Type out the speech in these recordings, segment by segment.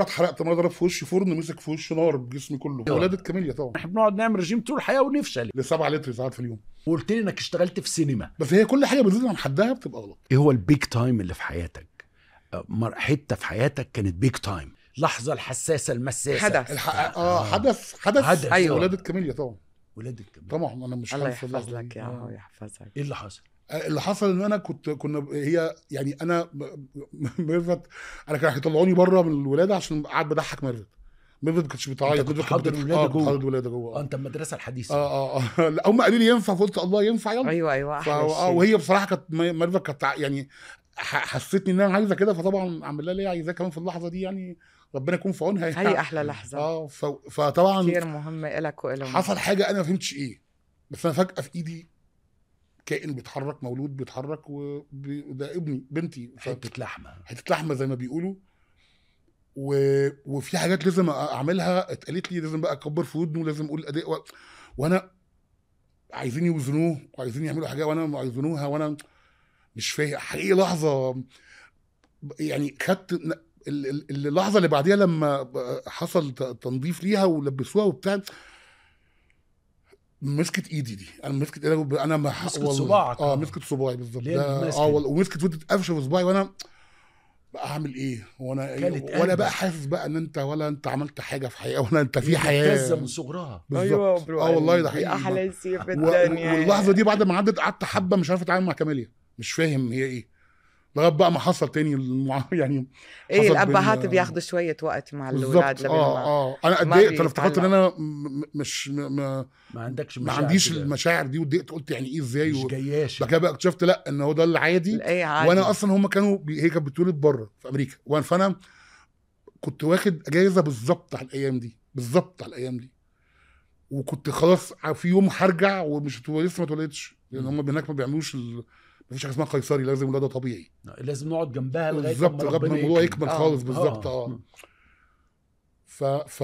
انا اتحرقت انا ضرب في وش فرن مسك في وش نار بجسمي كله ولاده كاميليا طبعا احنا بنقعد نعمل رجيم طول الحياه ونفشل ل 7 لتر ساعات في اليوم وقلت لي انك اشتغلت في سينما بس هي كل حاجه بتزيد عن حدها بتبقى غلط ايه هو البيج تايم اللي في حياتك أه، حته في حياتك كانت بيج تايم لحظه الحساسه المساسه حدث الح... آه, اه حدث حدث, حدث. ايوه ولاده كاميليا طبعا ولاده كاميليا طبعا انا مش الله يحفظ لك يا الله يحفظك ايه اللي حصل اللي حصل ان انا كنت كنا هي يعني انا ميرفت انا كانوا هيطلعوني بره من الولاده عشان قاعد بضحك ميرفت ميرفت ما كانتش بتعيط كنت بحضر الولاده آه، جوه بحضر الولاده جوه اه انت المدرسه الحديثه اه اه, آه. لا هم قالوا لي ينفع فقلت الله ينفع يلا ايوه ايوه احلى آه، شيء وهي بصراحه كانت ميرفت كانت يعني حسيتني ان انا عايزه كده فطبعا عمل لها ليه عايزاه كمان في اللحظه دي يعني ربنا يكون في عونها هي احلى لحظه اه فطبعا كتير مهمه لك والهم حصل حاجه انا ما فهمتش ايه بس انا فجاه في ايدي كائن بيتحرك مولود بيتحرك وده ابني بنتي حته لحمه حته لحمه زي ما بيقولوا و... وفي حاجات لازم اعملها اتقالت لي لازم بقى اكبر في ودنه لازم اقول اداء و... وانا عايزين يوزنوه وعايزين يعملوا حاجه وانا عايزينوها وانا مش فاهم حقيقي لحظه يعني خدت اللحظه اللي بعديها لما حصل تنظيف ليها ولبسوها وبتاع مسكت ايدي دي انا مسكت ايدي انا ما مسكت صباعك اه مسكت صباعي بالظبط اه ومسكت وادت قفشه في صباعي وانا بقى اعمل ايه وانا ايه ولا بقى حاسس بقى ان انت ولا انت عملت حاجه في حقيقه ولا انت في حياه كذا من صغرها ايوه اه والله ده حقيقي احلى سيف الدنيا واللحظه دي بعد ما عدت قعدت حبه مش عارف اتعامل مع كماليا إيه. مش فاهم هي ايه لغايه بقى ما حصل تاني المع... يعني ايه الابهات بياخدوا شويه وقت مع الاولاد اه اه انا اتضايقت انا افتكرت ان انا مش ما, ما عندكش مشاعر ما عنديش كده. المشاعر دي واتضايقت قلت يعني ايه ازاي مش جياش بعد كده بقى اكتشفت لا ان هو ده العادي إيه، وانا اصلا هم كانوا هي كانت بتولد بره في امريكا وانا فانا كنت واخد اجازه بالظبط على الايام دي بالظبط على الايام دي وكنت خلاص في يوم هرجع ومش لسه ما اتولدتش لان هم هناك ما بيعملوش مفيش حاجه اسمها قيصري لازم ولاده طبيعي لازم نقعد جنبها لغايه بالظبط لغايه ما الموضوع يكمل آه. خالص بالظبط اه, آه. ف ف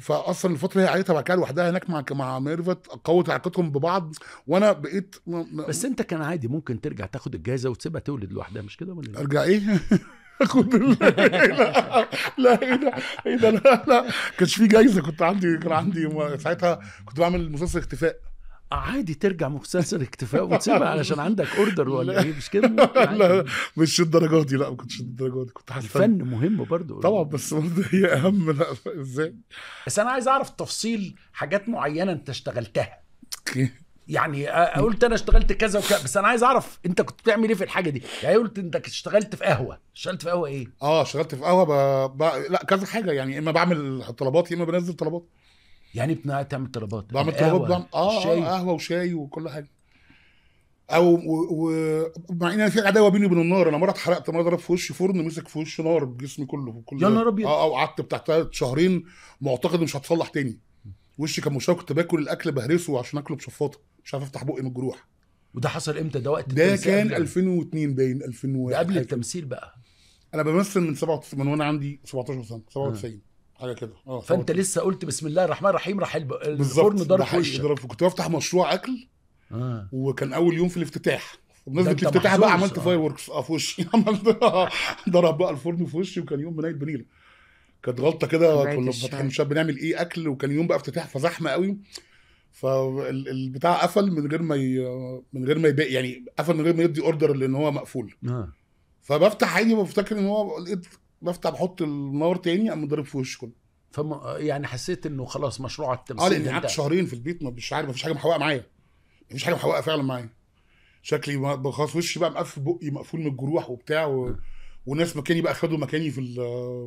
فاصلا الفتره اللي هي عائلتها بعد كده لوحدها هناك مع مع ميرفت قوت علاقتهم ببعض وانا بقيت م... بس انت كان عادي ممكن ترجع تاخد الجائزه وتسيبها تولد لوحدها مش كده ولا إيه؟ ارجع ايه؟ اخد لا لا ايه ده ايه ده لا لا كانش في جايزه كنت عندي كان عندي ساعتها كنت بعمل مسلسل اختفاء عادي ترجع مسلسل اكتفاء وتسيبها علشان عندك اوردر ولا ايه مش كده لا مش الدرجات دي لا ما كنتش الدرجات دي كنت حاسس الفن مهم برضه طبعا بس برضه هي اهم لا ازاي بس انا عايز اعرف تفصيل حاجات معينه انت اشتغلتها يعني آه، قلت انا اشتغلت كذا وكذا بس انا عايز اعرف انت كنت بتعمل ايه في الحاجه دي يعني قلت انت اشتغلت في قهوه اشتغلت في قهوه ايه اه اشتغلت في قهوه ب... ب... لا كذا حاجه يعني اما بعمل طلبات يا اما بنزل طلبات يعني بتعمل تعمل طلبات بعمل طلبات بعمل آه،, اه شاي. قهوه وشاي وكل حاجه او ومع و... ان انا في عداوه بيني وبين النار انا مره اتحرقت مره ضرب في وشي فرن مسك في وشي نار بجسمي كله كل يا نهار ابيض اه, آه، وقعدت بتاع شهرين معتقد مش هتصلح تاني وشي كان مشوه كنت باكل الاكل بهرسه عشان اكله بشفاطه مش عارف افتح بقي من الجروح وده حصل امتى ده وقت ده كان 2002 باين 2001 قبل التمثيل بقى انا بمثل من 97 من وانا عندي 17 سنه 97 آه. حاجه كده اه فانت كده. لسه قلت بسم الله الرحمن الرحيم راح الفرن ضرب في وشك كنت بفتح مشروع اكل آه. وكان اول يوم في الافتتاح بمناسبه الافتتاح بقى عملت فاير وركس اه في وشي عملت ضرب بقى الفرن في وشي وكان يوم بنايه بنيله كانت غلطه كده كنا فاتحين مش بنعمل ايه اكل وكان يوم بقى افتتاح فزحمه قوي فالبتاع قفل من غير ما ي... من غير ما يبقى يعني قفل من غير ما يدي اوردر لان هو مقفول آه. فبفتح عيني بفتكر ان هو لقيت بفتح بحط النار تاني قام ضارب في وشه كله فم يعني حسيت انه خلاص مشروع التمثيل اه لان قعدت شهرين في البيت مش عارف مفيش حاجه محوقه معايا مفيش حاجه محوقه فعلا معايا شكلي خلاص وشي بقى مقفل بقي مقفول من الجروح وبتاع و... وناس مكاني بقى خدوا مكاني في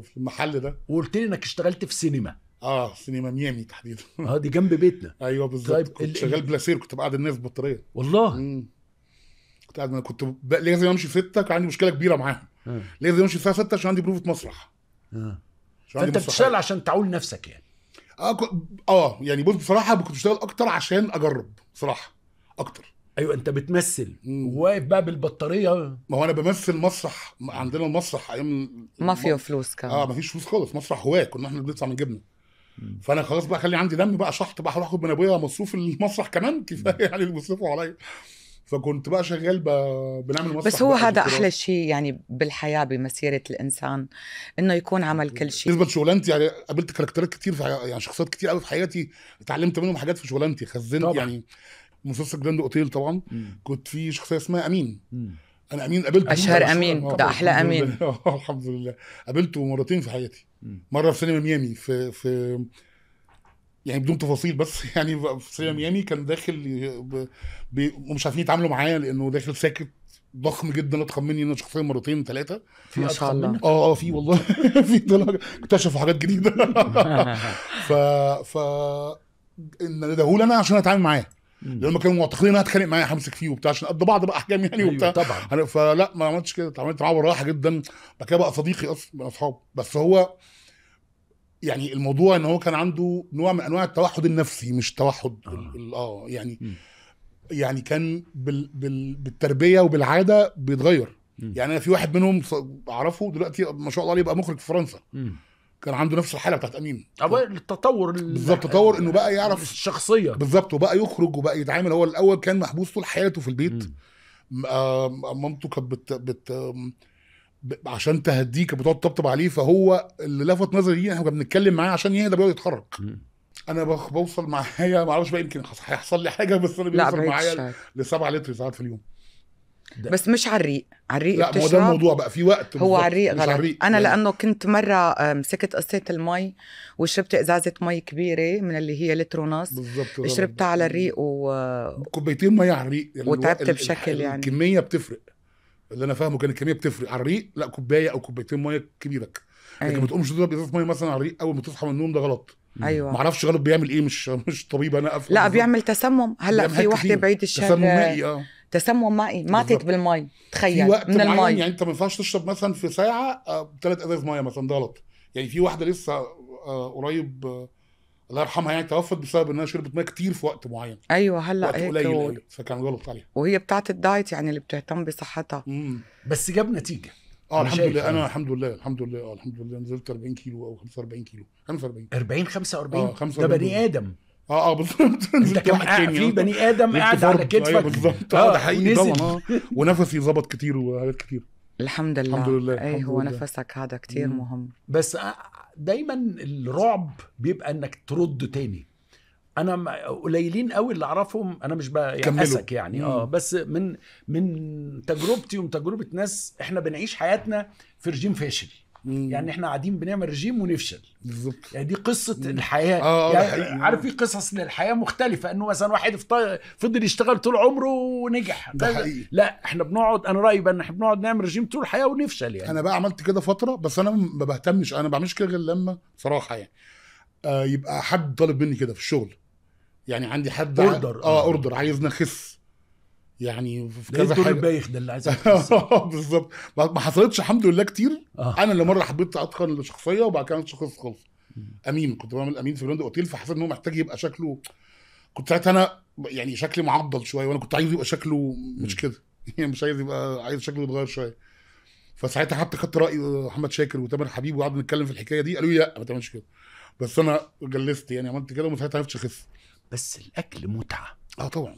في المحل ده وقلت لي انك اشتغلت في سينما اه سينما ميامي تحديدا اه دي جنب بيتنا ايوه بالظبط طيب كنت ال... شغال بلاسير كنت بقعد الناس بطاريه والله مم. كنت قاعد كنت لازم امشي في سته كان عندي مشكله كبيره معاهم اه. ليه امشي الساعه 6 عشان عندي بروفه مسرح اه فانت بتشتغل عشان تعول نفسك يعني اه اه يعني بص بصراحه كنت بشتغل اكتر عشان اجرب بصراحه اكتر ايوه انت بتمثل واقف بقى بالبطاريه ما هو انا بمثل مسرح عندنا المسرح ايام ما فيه فلوس كان اه ما فيش فلوس خالص مسرح هواه كنا احنا بندفع من جبنه فانا خلاص بقى خلي عندي دم بقى شحط بقى هروح اخد من ابويا مصروف المسرح كمان كفايه يعني اللي بيصرفوا عليا فكنت بقى شغال بنعمل مسرح بس هو هذا احلى شيء يعني بالحياه بمسيره الانسان انه يكون عمل كل شيء بالنسبه لشغلانتي يعني قابلت كاركترات كتير في يعني شخصيات كتير قوي في حياتي اتعلمت منهم حاجات في شغلانتي خزنت يعني مسلسل جراند اوتيل طبعا م. كنت في شخصيه اسمها امين م. انا امين قابلته اشهر امين ده احلى امين الحمد لله قابلته مرتين في حياتي مره في سينما ميامي في في يعني بدون تفاصيل بس يعني في ميامي كان داخل ومش عارفين يتعاملوا معايا لانه داخل ساكت ضخم جدا لا تخمني انا شخصيا مرتين ثلاثه في ما شاء الله اه اه في والله في اكتشفوا حاجات جديده ف ف ان اداهولي انا عشان اتعامل معاه لما كانوا معتقدين ان انا هتخانق معايا همسك فيه وبتاع عشان قد بعض بقى احجام يعني أيوة وبتاع طبعا فلا ما عملتش كده اتعاملت معاه بالراحه جدا بعد كده بقى صديقي اصلا اصحاب بس هو يعني الموضوع ان هو كان عنده نوع من انواع التوحد النفسي مش توحد اه, آه، يعني م. يعني كان بال بال بالتربيه وبالعاده بيتغير م. يعني انا في واحد منهم اعرفه دلوقتي ما شاء الله عليه بقى مخرج في فرنسا م. كان عنده نفس الحاله بتاعت امين التطور بالظبط تطور انه بقى يعرف الشخصيه بالظبط وبقى يخرج وبقى يتعامل هو الاول كان محبوس طول حياته في البيت آه مامته كانت بت, بت عشان تهديك بتقعد تطبطب عليه فهو اللي لفت نظري دي احنا كنا بنتكلم معاه عشان يهدى بيقعد يتحرك انا بوصل معايا ما اعرفش بقى يمكن هيحصل لي حاجه بس انا بيوصل معايا ل 7 لتر ساعات في اليوم ده. بس مش على الريق على الريق لا ما هو ده الموضوع بقى في وقت هو على الريق غلط عريق. انا يعني. لانه كنت مره آه، مسكت قصه المي وشربت ازازه مي كبيره من اللي هي لتر ونص بالظبط شربتها على الريق و كوبايتين مي على الريق وتعبت بشكل يعني الكميه بتفرق اللي انا فاهمه كان الكميه بتفرق على الريق لا كوبايه او كوبايتين ميه كبيرك أيوة. لكن ما تقومش تضرب ازازه ميه مثلا على الريق اول ما تصحى من النوم ده غلط ايوه ما اعرفش غلط بيعمل ايه مش مش طبيب انا افهم لا بيعمل تسمم هلا في وحده بعيد الشارع تسمم مائي اه تسمم مائي ماتت بالمي تخيل في وقت من المي يعني انت ما ينفعش تشرب مثلا في ساعه ثلاث آه، ازاز ميه مثلا ده غلط يعني في واحده لسه آه، قريب آه، الله يرحمها يعني توفت بسبب انها شربت ميه كتير في وقت معين ايوه هلا وقت هيك إيه قليل و... أيوة، فكان غلط عليها وهي بتاعه الدايت يعني اللي بتهتم بصحتها مم. بس جاب نتيجه اه الحمد لله انا يعني. الحمد لله الحمد لله اه الحمد لله نزلت 40 كيلو او 45 كيلو 45 40 45 اه 45 ده بني ادم اه اه بالظبط انت كان في بني ادم قاعد على كتفك ايوه بالظبط اه, آه، ده حقيقي طبعا اه ونفسي ظبط كتير وحاجات كتير الحمد لله الحمد لله اي أيوة، هو نفسك هذا كتير مهم بس دايما الرعب بيبقى انك ترد تاني انا قليلين قوي اللي اعرفهم انا مش بقاسك يعني, يعني اه بس من من تجربتي ومن تجربه ناس احنا بنعيش حياتنا في رجيم فاشل مم. يعني احنا قاعدين بنعمل رجيم ونفشل بالظبط يعني دي قصه مم. الحياه آه, آه، يعني عارف في قصص للحياه مختلفه انه مثلا واحد فضل يشتغل طول عمره ونجح ده طيب، حقيقي لا احنا بنقعد انا رايي ان احنا بنقعد نعمل رجيم طول الحياه ونفشل يعني انا بقى عملت كده فتره بس انا ما بهتمش انا ما بعملش كده غير لما صراحه يعني آه يبقى حد طالب مني كده في الشغل يعني عندي حد اوردر اه اوردر عايزني اخس يعني في كذا حاجه البايخ ده اللي عايز بالظبط ما حصلتش الحمد لله كتير آه. انا اللي مره حبيت اتقن الشخصيه وبعد كده شخص خالص امين كنت بعمل امين في جراند اوتيل فحسيت ان هو محتاج يبقى شكله كنت ساعتها انا يعني شكلي معضل شويه وانا كنت عايز يبقى شكله مش كده يعني مش عايز يبقى عايز شكله يتغير شويه فساعتها حتى خدت راي محمد شاكر وتامر حبيب وقعدنا نتكلم في الحكايه دي قالوا لي لا ما تعملش كده بس انا جلست يعني عملت كده ومن ساعتها عرفتش اخس بس الاكل متعه اه طبعا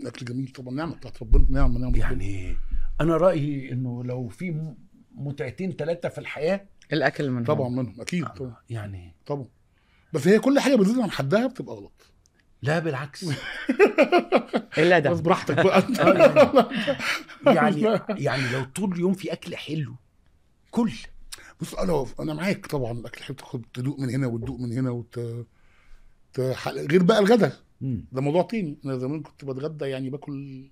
الاكل جميل طبعا نعمه بتاعت ربنا نعمه نعمه يعني انا رايي انه لو في متعتين ثلاثه في الحياه الاكل منهم طبعا منهم اكيد آه، طبعا يعني طبعا بس هي كل حاجه بتزيد عن حدها بتبقى غلط لا بالعكس إيه الا ده بس براحتك بقى آه، يعني،, يعني يعني لو طول اليوم في اكل حلو كل بص انا انا معاك طبعا الاكل حلو تاخد تدوق من هنا وتدوق من هنا وت... غير بقى الغدا ده موضوع طيني انا زمان كنت بتغدى يعني باكل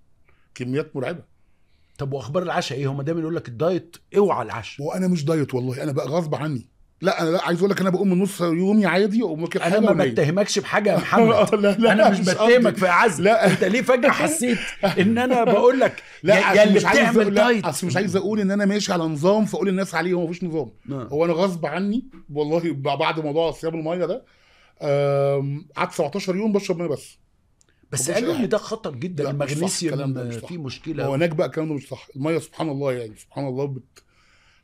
كميات مرعبه طب واخبار العشاء ايه هم دايما يقول لك الدايت اوعى العشاء وانا مش دايت والله انا بقى غصب عني لا انا لا عايز اقول لك انا بقوم من نص يومي عادي وممكن انا ما بتهمكش بحاجه يا محمد لا لا انا مش, مش بتهمك في عز لا انت ليه فجاه حسيت ان انا بقول لك لا يا اللي بتعمل دايت اصل مش عايز اقول ان انا ماشي على نظام فاقول الناس عليه هو مفيش نظام نعم. هو انا غصب عني والله بعد موضوع صيام الميه ده قعدت 17 يوم بشرب ميه بس بس قالوا لي ده خطر جدا المغنيسيوم فيه مشكله هو هناك بقى الكلام ده مش صح الميه سبحان الله يعني سبحان الله بت...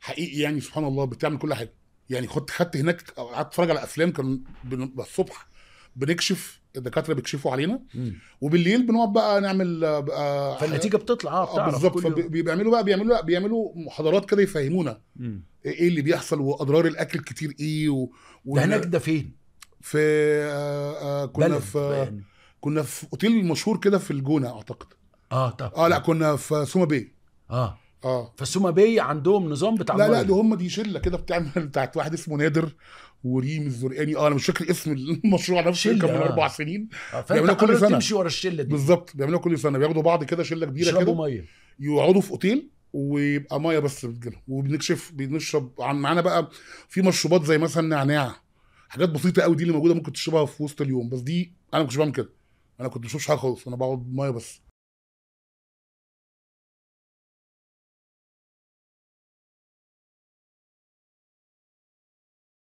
حقيقي يعني سبحان الله بتعمل كل حاجه يعني خدت خدت هناك قعدت اتفرج على افلام كان بن... الصبح بنكشف الدكاتره بيكشفوا علينا مم. وبالليل بنقعد بقى نعمل آه، بقى فالنتيجه بتطلع اه, آه، بالظبط فبيعملوا بقى بيعملوا بقى بيعملوا محاضرات كده يفهمونا مم. ايه اللي بيحصل واضرار الاكل كتير ايه و... ده هناك ده فين؟ في آه آه كنا في آه كنا في اوتيل مشهور كده في الجونه اعتقد اه طب اه لا كنا في سوما بي اه اه فسوما بي عندهم نظام بتاع لا لا دي هم دي شله كده بتعمل بتاعت واحد اسمه نادر وريم الزرقاني اه انا مش فاكر اسم المشروع نفسه كان من اربع سنين آه. بيعملوها كل سنه تمشي ورا الشله دي بالظبط بيعملوها كل سنه بياخدوا بعض كده شله كبيره كده ميه يقعدوا في اوتيل ويبقى ميه بس بتجيلهم وبنكشف بنشرب معانا بقى في مشروبات زي مثلا نعناع حاجات بسيطه قوي دي اللي موجوده ممكن تشربها في وسط اليوم بس دي انا ما كنتش بعمل كده انا كنت بشربش حاجه خالص انا بقعد ميه بس